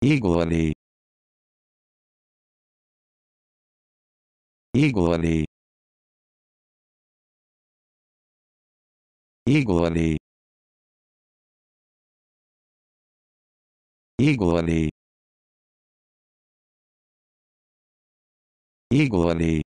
equally equally equally equally equally